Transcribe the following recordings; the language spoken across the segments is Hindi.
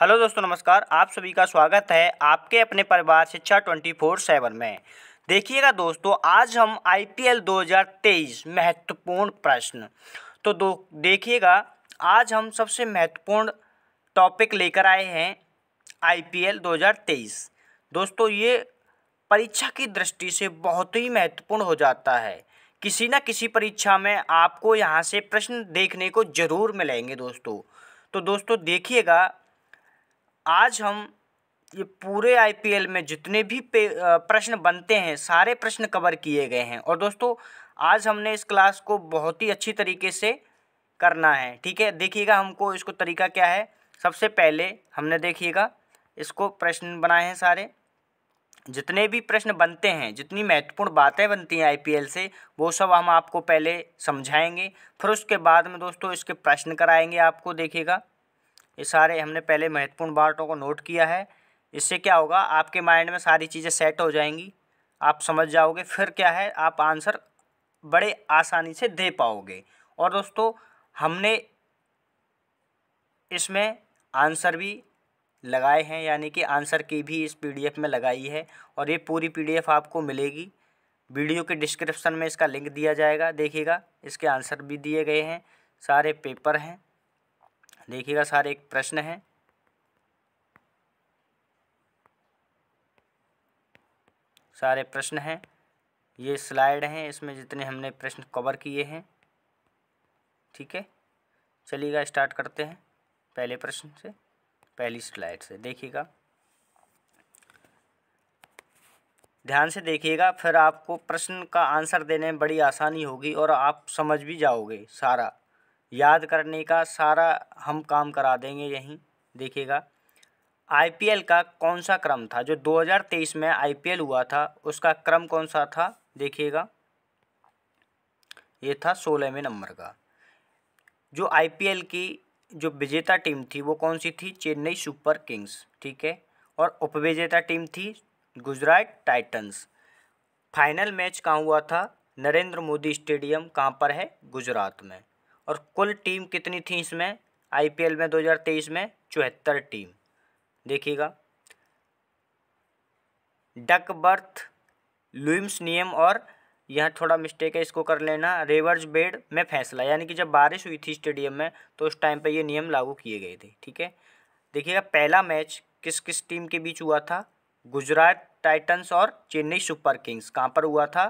हेलो दोस्तों नमस्कार आप सभी का स्वागत है आपके अपने परिवार शिक्षा ट्वेंटी फोर सेवन में देखिएगा दोस्तों आज हम आईपीएल 2023 महत्वपूर्ण प्रश्न तो दो देखिएगा आज हम सबसे महत्वपूर्ण टॉपिक लेकर आए हैं आईपीएल 2023 दोस्तों ये परीक्षा की दृष्टि से बहुत ही महत्वपूर्ण हो जाता है किसी ना किसी परीक्षा में आपको यहाँ से प्रश्न देखने को ज़रूर मिलेंगे दोस्तों तो दोस्तों देखिएगा आज हम ये पूरे आईपीएल में जितने भी प्रश्न बनते हैं सारे प्रश्न कवर किए गए हैं और दोस्तों आज हमने इस क्लास को बहुत ही अच्छी तरीके से करना है ठीक है देखिएगा हमको इसको तरीका क्या है सबसे पहले हमने देखिएगा इसको प्रश्न बनाए हैं सारे जितने भी प्रश्न बनते हैं जितनी महत्वपूर्ण बातें बनती हैं आईपीएल से वो सब हम आपको पहले समझाएंगे फिर उसके बाद में दोस्तों इसके प्रश्न कराएंगे आपको देखिएगा ये सारे हमने पहले महत्वपूर्ण बातों को नोट किया है इससे क्या होगा आपके माइंड में सारी चीज़ें सेट हो जाएंगी आप समझ जाओगे फिर क्या है आप आंसर बड़े आसानी से दे पाओगे और दोस्तों हमने इसमें आंसर भी लगाए हैं यानी कि आंसर की भी इस पीडीएफ में लगाई है और ये पूरी पीडीएफ आपको मिलेगी वीडियो के डिस्क्रिप्शन में इसका लिंक दिया जाएगा देखिएगा इसके आंसर भी दिए गए हैं सारे पेपर हैं देखिएगा सर एक प्रश्न है सारे प्रश्न हैं ये स्लाइड हैं इसमें जितने हमने प्रश्न कवर किए हैं ठीक है चलिएगा स्टार्ट करते हैं पहले प्रश्न से पहली स्लाइड से देखिएगा ध्यान से देखिएगा फिर आपको प्रश्न का आंसर देने में बड़ी आसानी होगी और आप समझ भी जाओगे सारा याद करने का सारा हम काम करा देंगे यहीं देखिएगा आईपीएल का कौन सा क्रम था जो 2023 में आईपीएल हुआ था उसका क्रम कौन सा था देखिएगा ये था सोलहवें नंबर का जो आईपीएल की जो विजेता टीम थी वो कौन सी थी चेन्नई सुपर किंग्स ठीक है और उपविजेता टीम थी गुजरात टाइटंस फाइनल मैच कहाँ हुआ था नरेंद्र मोदी स्टेडियम कहाँ पर है गुजरात में और कुल टीम कितनी थी इसमें आईपीएल में 2023 में चौहत्तर टीम देखिएगा डक बर्थ लुइम्स नियम और यह थोड़ा मिस्टेक है इसको कर लेना रेवर्स बेड में फैसला यानी कि जब बारिश हुई थी स्टेडियम में तो उस टाइम पर ये नियम लागू किए गए थे ठीक है देखिएगा पहला मैच किस किस टीम के बीच हुआ था गुजरात टाइटंस और चेन्नई सुपर किंग्स कहाँ पर हुआ था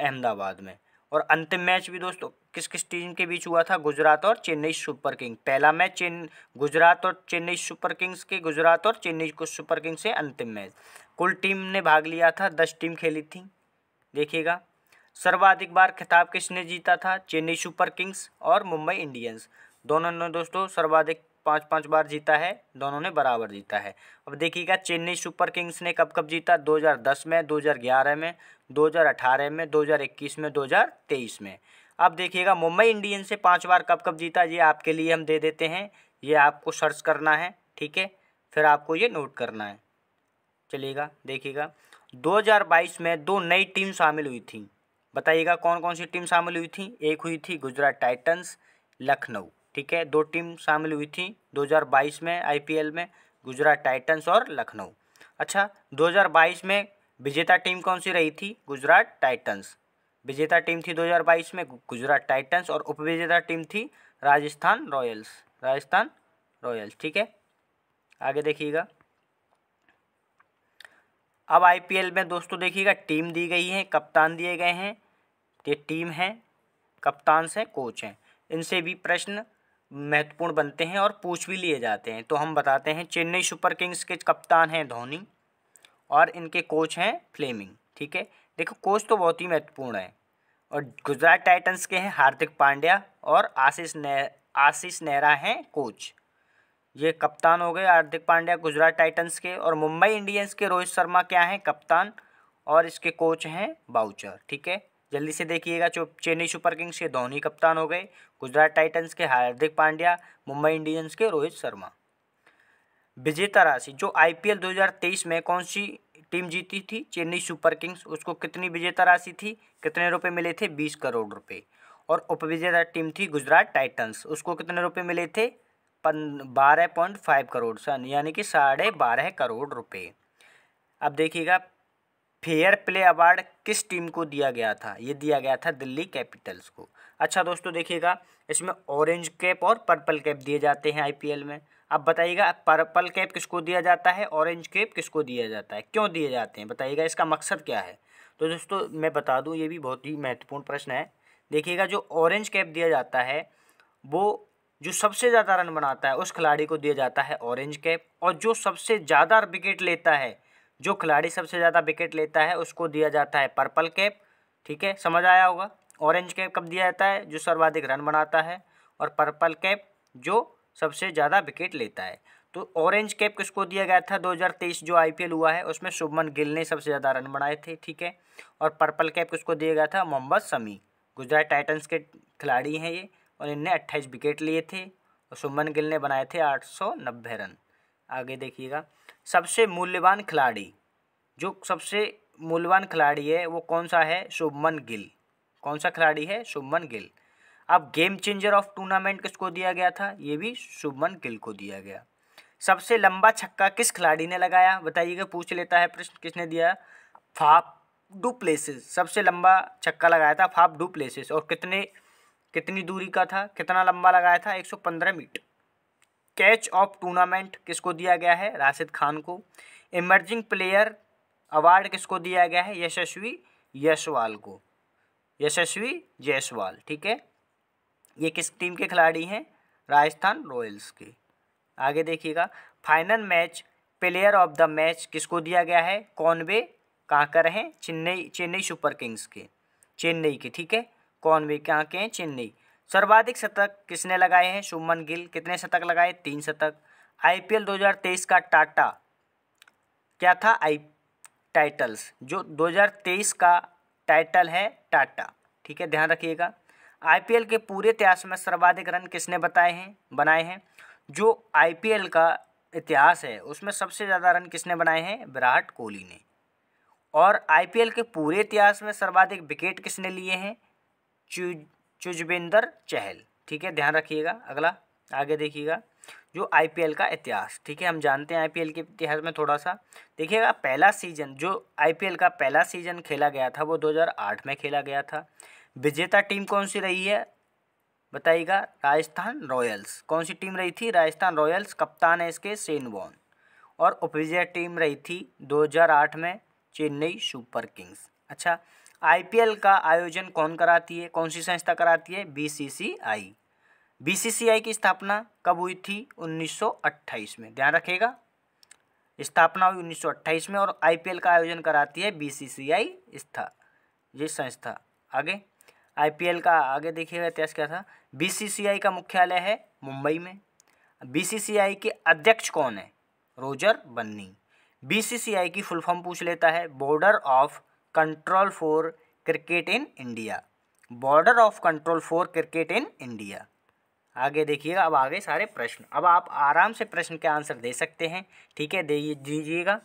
अहमदाबाद में और अंतिम मैच भी दोस्तों किस किस टीम के बीच हुआ था गुजरात और चेन्नई सुपर किंग पहला मैच चेन गुजरात और चेन्नई सुपर किंग्स के गुजरात और चेन्नई को सुपर किंग्स से अंतिम मैच कुल टीम ने भाग लिया था दस टीम खेली थी देखिएगा सर्वाधिक बार खिताब किसने जीता था चेन्नई सुपर किंग्स और मुंबई इंडियंस दोनों ने दोस्तों सर्वाधिक पाँच पाँच बार जीता है दोनों ने बराबर जीता है अब देखिएगा चेन्नई सुपर किंग्स ने कब कब जीता 2010 में 2011 में 2018 में 2021 में 2023 में अब देखिएगा मुंबई इंडियंस से पाँच बार कब कब जीता ये आपके लिए हम दे देते हैं ये आपको सर्च करना है ठीक है फिर आपको ये नोट करना है चलिएगा देखिएगा 2022 में दो नई टीम शामिल हुई थी बताइएगा कौन कौन सी टीम शामिल हुई थी एक हुई थी गुजरात टाइटन्स लखनऊ ठीक है दो टीम शामिल हुई थी 2022 में आई में गुजरात टाइटन्स और लखनऊ अच्छा 2022 में विजेता टीम कौन सी रही थी गुजरात टाइटन्स विजेता टीम थी 2022 में गुजरात टाइटंस और उपविजेता टीम थी राजस्थान रॉयल्स राजस्थान रॉयल्स ठीक है आगे देखिएगा अब आईपीएल में दोस्तों देखिएगा टीम दी गई है कप्तान दिए गए हैं ये टीम है कप्तान हैं कोच हैं इनसे भी प्रश्न महत्वपूर्ण बनते हैं और पूछ भी लिए जाते हैं तो हम बताते हैं चेन्नई सुपर किंग्स के कप्तान हैं धोनी और इनके कोच हैं फ्लेमिंग ठीक है देखो कोच तो बहुत ही महत्वपूर्ण है और गुजरात टाइटंस के हैं हार्दिक पांड्या और आशीष ने आशीष नेहरा हैं कोच ये कप्तान हो गए हार्दिक पांड्या गुजरात टाइटंस के और मुंबई इंडियंस के रोहित शर्मा क्या हैं कप्तान और इसके कोच हैं बाउचर ठीक है जल्दी से देखिएगा जो चेन्नई सुपर किंग्स के धोनी कप्तान हो गए गुजरात टाइटंस के हार्दिक पांड्या मुंबई इंडियंस के रोहित शर्मा विजेता राशि जो आईपीएल 2023 में कौन सी टीम जीती थी चेन्नई सुपर किंग्स उसको कितनी विजेता राशि थी कितने रुपए मिले थे बीस करोड़ रुपए और उपविजेता टीम थी गुजरात टाइटन्स उसको कितने रुपए मिले थे बारह पॉइंट फाइव करोड़ सन यानी कि साढ़े बारह करोड़ रुपए अब देखिएगा फेयर प्ले अवार्ड किस टीम को दिया गया था ये दिया गया था दिल्ली कैपिटल्स को अच्छा दोस्तों देखिएगा इसमें ऑरेंज कैप और पर्पल कैप दिए जाते हैं आईपीएल में अब बताइएगा पर्पल कैप किसको दिया जाता है ऑरेंज कैप किसको दिया जाता है क्यों दिए जाते हैं बताइएगा इसका मकसद क्या है तो दोस्तों मैं बता दूं ये भी बहुत ही महत्वपूर्ण प्रश्न है देखिएगा जो ऑरेंज कैप दिया जाता है वो जो सबसे ज़्यादा रन बनाता है उस खिलाड़ी को दिया जाता है ऑरेंज कैप और जो सबसे ज़्यादा विकेट लेता है जो खिलाड़ी सबसे ज़्यादा विकेट लेता है उसको दिया जाता है पर्पल कैप ठीक है समझ आया होगा ऑरेंज कैप कब दिया जाता है जो सर्वाधिक रन बनाता है और पर्पल कैप जो सबसे ज़्यादा विकेट लेता है तो ऑरेंज कैप किसको दिया गया था 2023 जो आईपीएल हुआ है उसमें शुभमन गिल ने सबसे ज़्यादा रन बनाए थे ठीक है और पर्पल कैप किसको दिया गया था मोहम्मद समी गुजरात टाइटन्स के खिलाड़ी हैं ये और इनने अट्ठाईस विकेट लिए थे और शुभमन गिल ने बनाए थे आठ रन आगे देखिएगा सबसे मूल्यवान खिलाड़ी जो सबसे मूल्यवान खिलाड़ी है वो कौन सा है शुभमन गिल कौन सा खिलाड़ी है शुभमन गिल अब गेम चेंजर ऑफ टूर्नामेंट किसको दिया गया था ये भी शुभमन गिल को दिया गया सबसे लंबा छक्का किस खिलाड़ी ने लगाया बताइएगा पूछ लेता है प्रश्न किसने दिया फाप डू प्लेसेस सबसे लंबा छक्का लगाया था फाप डू प्लेसेस और कितने कितनी दूरी का था कितना लंबा लगाया था 115 मीटर कैच ऑफ टूर्नामेंट किसको दिया गया है राशिद खान को इमर्जिंग प्लेयर अवार्ड किसको दिया गया है यशस्वी यशवाल को यशस्वी जायसवाल ठीक है ये किस टीम के खिलाड़ी हैं राजस्थान रॉयल्स के आगे देखिएगा final match player of the match किसको दिया गया है कॉनवे कहाँ का हैं चेन्नई चेन्नई सुपर किंग्स के चेन्नई के ठीक है कॉनवे कहाँ के हैं चेन्नई सर्वाधिक शतक किसने लगाए हैं सुमन गिल कितने शतक लगाए तीन शतक आईपीएल 2023 का टाटा क्या था आई टाइटल्स जो 2023 का टाइटल है टाटा ठीक है ध्यान रखिएगा आईपीएल के पूरे इतिहास में सर्वाधिक रन किसने बताए हैं बनाए हैं जो आईपीएल का इतिहास है उसमें सबसे ज़्यादा रन किसने बनाए हैं विराट कोहली ने और आईपीएल के पूरे इतिहास में सर्वाधिक विकेट किसने लिए हैं चुज चुजविंदर चहल ठीक है ध्यान रखिएगा अगला आगे देखिएगा जो आई का इतिहास ठीक है हम जानते हैं आई के इतिहास में थोड़ा सा देखिएगा पहला सीजन जो आई का पहला सीजन खेला गया था वो दो में खेला गया था विजेता टीम कौन सी रही है बताइएगा राजस्थान रॉयल्स कौन सी टीम रही थी राजस्थान रॉयल्स कप्तान है इसके सेन वॉन और उपविजय टीम रही थी 2008 में चेन्नई सुपर किंग्स अच्छा आईपीएल का आयोजन कौन कराती है कौन सी संस्था कराती है बीसीसीआई बीसीसीआई की स्थापना कब हुई थी 1928 में ध्यान रखेगा स्थापना हुई 1928 में और आईपीएल का आयोजन कराती है बीसीसीआई स्था ये संस्था आगे आईपीएल का आगे देखिएगा इतिहास क्या था बीसीसीआई का मुख्यालय है मुंबई में बीसीसीआई के अध्यक्ष कौन है रोजर बन्नी बीसीसीआई की फुल फॉर्म पूछ लेता है border of control for cricket in India border of control for cricket in India आगे देखिएगा अब आगे सारे प्रश्न अब आप आराम से प्रश्न के आंसर दे सकते हैं ठीक है दे दीजिएगा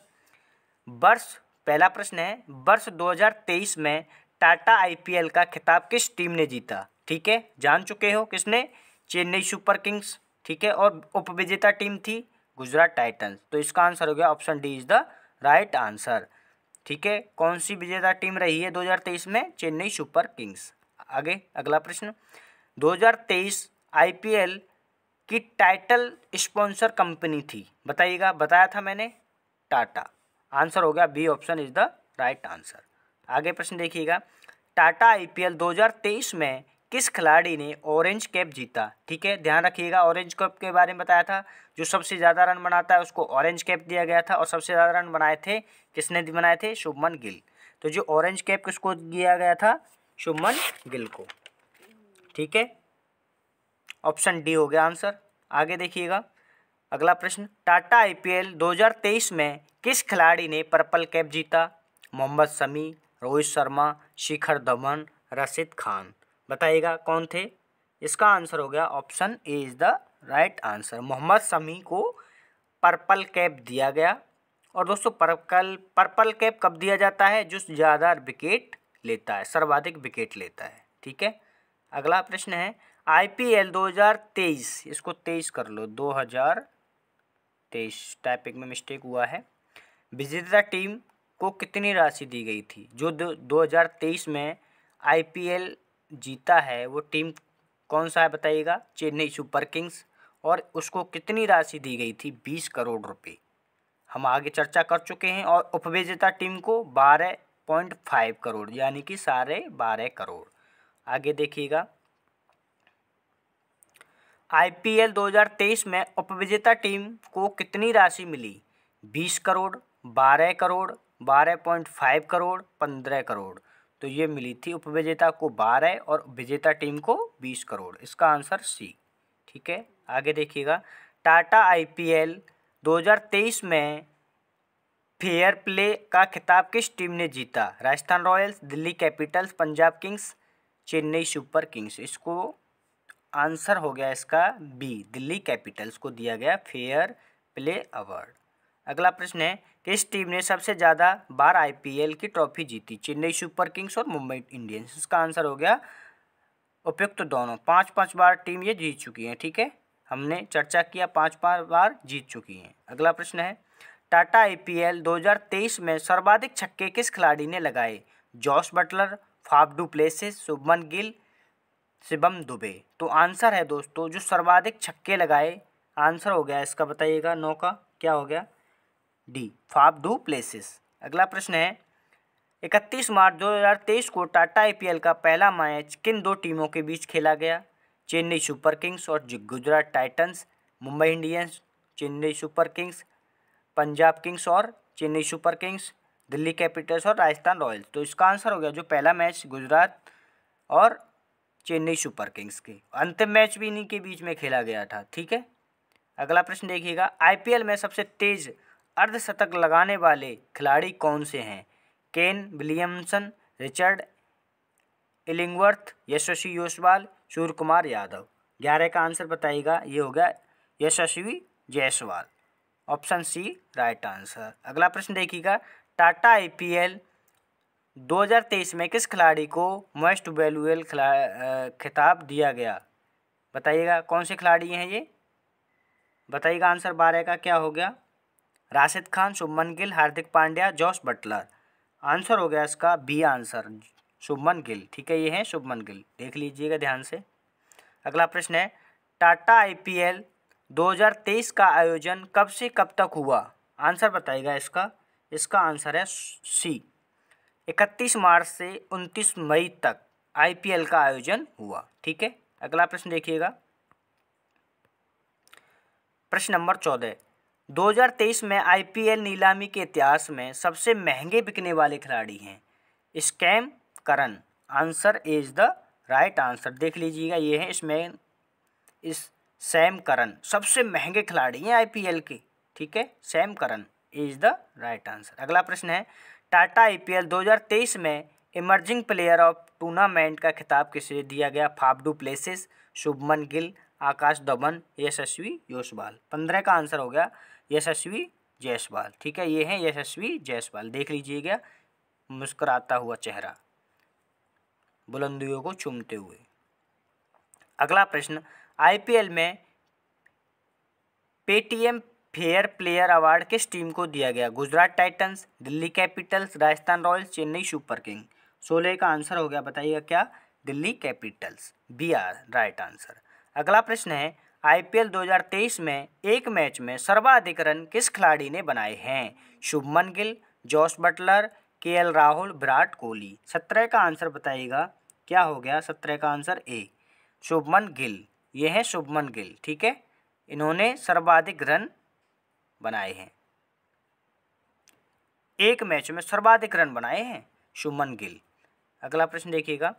वर्ष पहला प्रश्न है वर्ष 2023 में टाटा आईपीएल का खिताब किस टीम ने जीता ठीक है जान चुके हो किसने चेन्नई सुपर किंग्स ठीक है और उपविजेता टीम थी गुजरात टाइटन्स तो इसका आंसर हो गया option D is the right answer ठीक है कौन सी विजेता टीम रही है 2023 में चेन्नई सुपर किंग्स आगे अगला प्रश्न 2023 आईपीएल की टाइटल स्पॉन्सर कंपनी थी बताइएगा बताया था मैंने टाटा आंसर हो गया B option is the right answer आगे प्रश्न देखिएगा टाटा आईपीएल 2023 में किस खिलाड़ी ने ऑरेंज कैप जीता ठीक है ध्यान रखिएगा ऑरेंज कैप के बारे में बताया था जो सबसे ज़्यादा रन बनाता है उसको ऑरेंज कैप दिया गया था और सबसे ज़्यादा रन बनाए थे किसने बनाए थे शुभमन गिल तो जो ऑरेंज कैप किसको दिया गया था शुभमन गिल को ठीक है ऑप्शन डी हो गया आंसर आगे देखिएगा अगला प्रश्न टाटा आईपीएल 2023 में किस खिलाड़ी ने पर्पल कैप जीता मोहम्मद शमी रोहित शर्मा शिखर धवन रशीद खान बताइएगा कौन थे इसका आंसर हो गया option A is the right answer Mohammed Shami को पर्पल कैप दिया गया और दोस्तों पर्पल पर्पल कैप कब दिया जाता है जो ज़्यादा विकेट लेता है सर्वाधिक विकेट लेता है ठीक है अगला प्रश्न है आईपीएल 2023 इसको तेईस कर लो 2023 टाइपिंग में मिस्टेक हुआ है विजेता टीम को कितनी राशि दी गई थी जो दो हज़ार तेईस में एल जीता है वो टीम कौन सा है बताइएगा चेन्नई सुपर किंग्स और उसको कितनी राशि दी गई थी बीस करोड़ रुपए हम आगे चर्चा कर चुके हैं और उपविजेता टीम को बारह पॉइंट फाइव करोड़ यानी कि साढ़े बारह करोड़ आगे देखिएगा आईपीएल 2023 में उपविजेता टीम को कितनी राशि मिली बीस करोड़ बारह करोड़ बारह पॉइंट फाइव करोड़ पंद्रह करोड़ तो ये मिली थी उपविजेता को बारह और विजेता टीम को बीस करोड़ इसका आंसर सी ठीक है आगे देखिएगा टाटा आईपीएल 2023 में फेयर प्ले का खिताब किस टीम ने जीता Rajasthan Royals Delhi Capitals Punjab Kings Chennai Super Kings इसको आंसर हो गया इसका बी दिल्ली कैपिटल्स को दिया गया फेयर प्ले अवार्ड अगला प्रश्न है इस टीम ने सबसे ज़्यादा बार आईपीएल की ट्रॉफी जीती चेन्नई सुपर किंग्स और मुंबई इंडियंस इसका आंसर हो गया उपयुक्त तो दोनों पाँच पाँच बार टीम ये जीत चुकी हैं ठीक है हमने चर्चा किया पाँच पाँच बार जीत चुकी हैं अगला प्रश्न है टाटा आईपीएल 2023 में सर्वाधिक छक्के किस खिलाड़ी ने लगाए Jos Buttler Faf du Plessis Shubman Gill Shivam Dube तो आंसर है दोस्तों जो सर्वाधिक छक्के लगाए आंसर हो गया इसका बताइएगा नौ का क्या हो गया डी फाफ डू प्लेसेस अगला प्रश्न है इकतीस मार्च 2023 को टाटा आईपीएल का पहला मैच किन दो टीमों के बीच खेला गया चेन्नई सुपर किंग्स और Gujarat Titans Mumbai Indians Chennai Super Kings Punjab Kings और Chennai Super Kings Delhi Capitals और राजस्थान रॉयल्स तो इसका आंसर हो गया जो पहला मैच गुजरात और चेन्नई सुपर किंग्स के अंतिम मैच भी इन्हीं के बीच में खेला गया था ठीक है अगला प्रश्न देखिएगा आईपीएल में सबसे तेज़ अर्धशतक लगाने वाले खिलाड़ी कौन से हैं Kane Williamson Richard Illingworth Yashasvi Jaiswal Surya Kumar Yadav ग्यारह का आंसर बताइएगा ये हो गया Yashasvi Jaiswal option C right answer अगला प्रश्न देखिएगा टाटा आईपीएल 2023 में किस खिलाड़ी को मोस्ट वैल्यूएल खिताब दिया गया बताइएगा कौन से खिलाड़ी हैं ये बताइएगा आंसर बारह का क्या हो गया Rashid Khan Shubman Gill Hardik Pandya Jos Buttler answer हो गया इसका बी आंसर शुभमन गिल ठीक है ये है शुभमन गिल देख लीजिएगा ध्यान से अगला प्रश्न है टाटा आईपीएल 2023 का आयोजन कब से कब तक हुआ आंसर बताइएगा इसका इसका आंसर है सी 31 मार्च से 29 मई तक आईपीएल का आयोजन हुआ ठीक है अगला प्रश्न देखिएगा प्रश्न नंबर चौदह 2023 में आईपीएल नीलामी के इतिहास में सबसे महंगे बिकने वाले खिलाड़ी हैं Sam Curran answer is the right answer देख लीजिएगा ये है इसमें इस सैम करण सबसे महंगे खिलाड़ी हैं आईपीएल के ठीक है Sam Curran is the right answer अगला प्रश्न है टाटा आईपीएल 2023 में इमर्जिंग प्लेयर ऑफ टूर्नामेंट का खिताब किसे दिया गया फाफडू प्लेसेस शुभमन गिल आकाश दबन यशस्वी योशबाल पंद्रह का आंसर हो गया यशस्वी जयसवाल ठीक है ये हैं यशस्वी जयसवाल देख लीजिएगा मुस्कराता हुआ चेहरा बुलंदियों को चूमते हुए अगला प्रश्न आईपीएल में पेटीएम फेयर प्लेयर अवार्ड किस टीम को दिया गया Gujarat Titans Delhi Capitals Rajasthan Royals Chennai super king सोलह का आंसर हो गया बताइएगा क्या Delhi Capitals B R right answer अगला प्रश्न है आईपीएल 2023 में एक मैच में सर्वाधिक रन किस खिलाड़ी ने बनाए हैं शुभमन गिल जॉस बटलर के राहुल विराट कोहली सत्रह का आंसर बताइएगा क्या हो गया सत्रह का आंसर ए शुभमन गिल ये हैं शुभमन गिल ठीक है इन्होंने सर्वाधिक रन बनाए हैं एक मैच में सर्वाधिक रन बनाए हैं शुभमन गिल अगला प्रश्न देखिएगा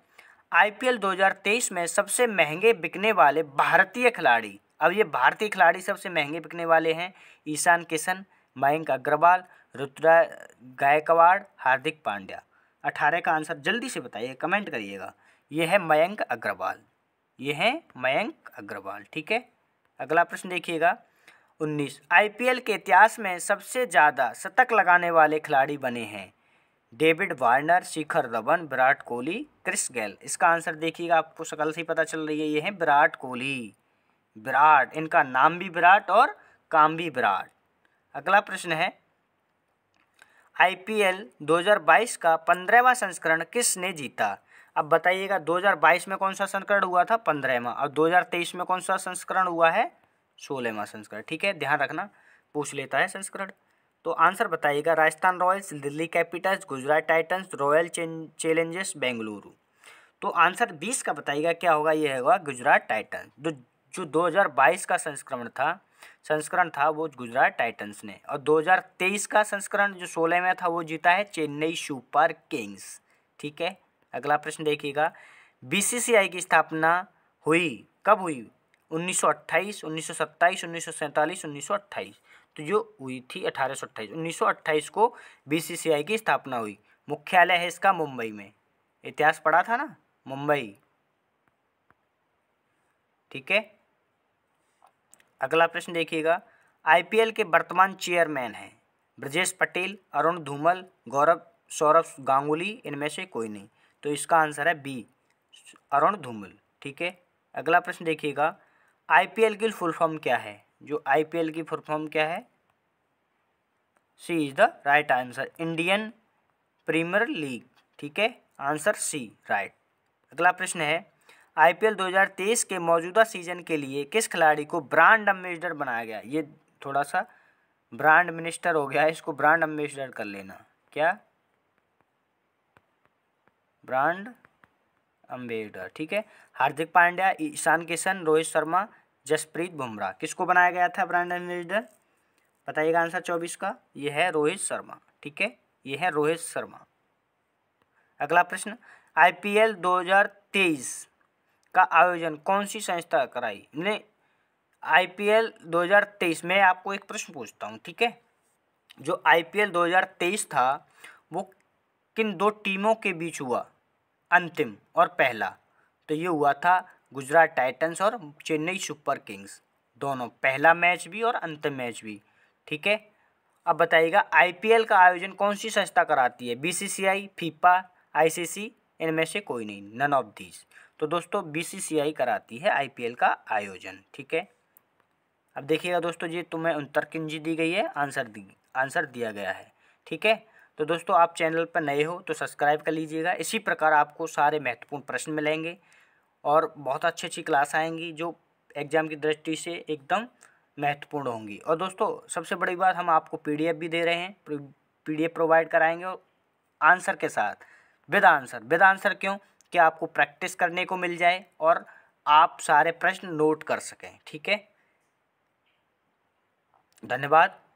आईपीएल 2023 में सबसे महंगे बिकने वाले भारतीय खिलाड़ी अब ये भारतीय खिलाड़ी सबसे महंगे बिकने वाले हैं ईशान किशन मयंक अग्रवाल रुद्रा गायकवाड़ हार्दिक पांड्या अठारह का आंसर जल्दी से बताइए कमेंट करिएगा ये है मयंक अग्रवाल ये है मयंक अग्रवाल ठीक है अगला प्रश्न देखिएगा उन्नीस आईपीएल के इतिहास में सबसे ज़्यादा शतक लगाने वाले खिलाड़ी बने हैं David Warner Shikhar Dhawan Virat Kohli Chris Gayle इसका आंसर देखिएगा आपको सकल से ही पता चल रही है ये है विराट कोहली विराट इनका नाम भी विराट और काम भी विराट अगला प्रश्न है आईपीएल 2022 का पंद्रहवा संस्करण किसने जीता अब बताइएगा 2022 में कौन सा संस्करण हुआ था पंद्रहवा और 2023 में कौन सा संस्करण हुआ है सोलहवा संस्करण ठीक है ध्यान रखना पूछ लेता है संस्करण तो आंसर बताइएगा Rajasthan Royals Delhi Capitals Gujarat Titans Royal Challengers Bengaluru तो आंसर बीस का बताइएगा क्या होगा ये होगा गुजरात टाइटन्स जो जो 2022 का संस्करण था संस्करण था वो गुजरात टाइटन्स ने और 2023 का संस्करण जो सोलह में था वो जीता है चेन्नई सुपर किंग्स ठीक है अगला प्रश्न देखिएगा बीसीसीआई की स्थापना हुई कब हुई 1928, 1927, 1947, 1928 तो जो हुई थी अठारह सौ अट्ठाईस उन्नीस सौ अट्ठाईस को बीसीसीआई की स्थापना हुई मुख्यालय है इसका मुंबई में इतिहास पढ़ा था ना मुंबई ठीक है अगला प्रश्न देखिएगा आईपीएल के वर्तमान चेयरमैन हैं ब्रजेश पटेल अरुण धूमल गौरव सौरभ गांगुली इनमें से कोई नहीं तो इसका आंसर है बी अरुण धूमल ठीक है अगला प्रश्न देखिएगा आईपीएल की फुल फॉर्म क्या है जो आईपीएल की फुल फॉर्म क्या है C is the right answer Indian Premier League ठीक है आंसर सी राइट अगला प्रश्न है आईपीएल 2023 के मौजूदा सीजन के लिए किस खिलाड़ी को ब्रांड एम्बेसडर बनाया गया ये थोड़ा सा ब्रांड मिनिस्टर हो गया है इसको ब्रांड एम्बेसडर कर लेना क्या ब्रांड अम्बेसडर ठीक है हार्दिक पांड्या ईशान किशन रोहित शर्मा जसप्रीत बुमराह किसको बनाया गया था ब्रांड एम्बेसडर बताइएगा आंसर चौबीस का यह है रोहित शर्मा ठीक है यह है रोहित शर्मा अगला प्रश्न आईपीएल 2023 का आयोजन कौन सी संस्था कराई दो आईपीएल 2023 में आपको एक प्रश्न पूछता हूँ ठीक है जो आईपीएल 2023 था वो किन दो टीमों के बीच हुआ अंतिम और पहला तो ये हुआ था गुजरात टाइटंस और चेन्नई सुपर किंग्स दोनों पहला मैच भी और अंतिम मैच भी ठीक है अब बताइएगा आईपीएल का आयोजन कौन सी संस्था कराती है बीसीसीआई फीफा आईसीसी इनमें से कोई नहीं नन ऑफ दीज तो दोस्तों बीसीसीआई कराती है आईपीएल का आयोजन ठीक है अब देखिएगा दोस्तों ये तुम्हें किंजी दी गई है आंसर दी आंसर दिया गया है ठीक है तो दोस्तों आप चैनल पर नए हो तो सब्सक्राइब कर लीजिएगा इसी प्रकार आपको सारे महत्वपूर्ण प्रश्न मिलेंगे और बहुत अच्छी अच्छी क्लास आएंगी जो एग्ज़ाम की दृष्टि से एकदम महत्वपूर्ण होंगी और दोस्तों सबसे बड़ी बात हम आपको पीडीएफ भी दे रहे हैं पीडीएफ प्रोवाइड कराएंगे और आंसर के साथ विद आंसर विद आंसर क्यों कि आपको प्रैक्टिस करने को मिल जाए और आप सारे प्रश्न नोट कर सकें ठीक है धन्यवाद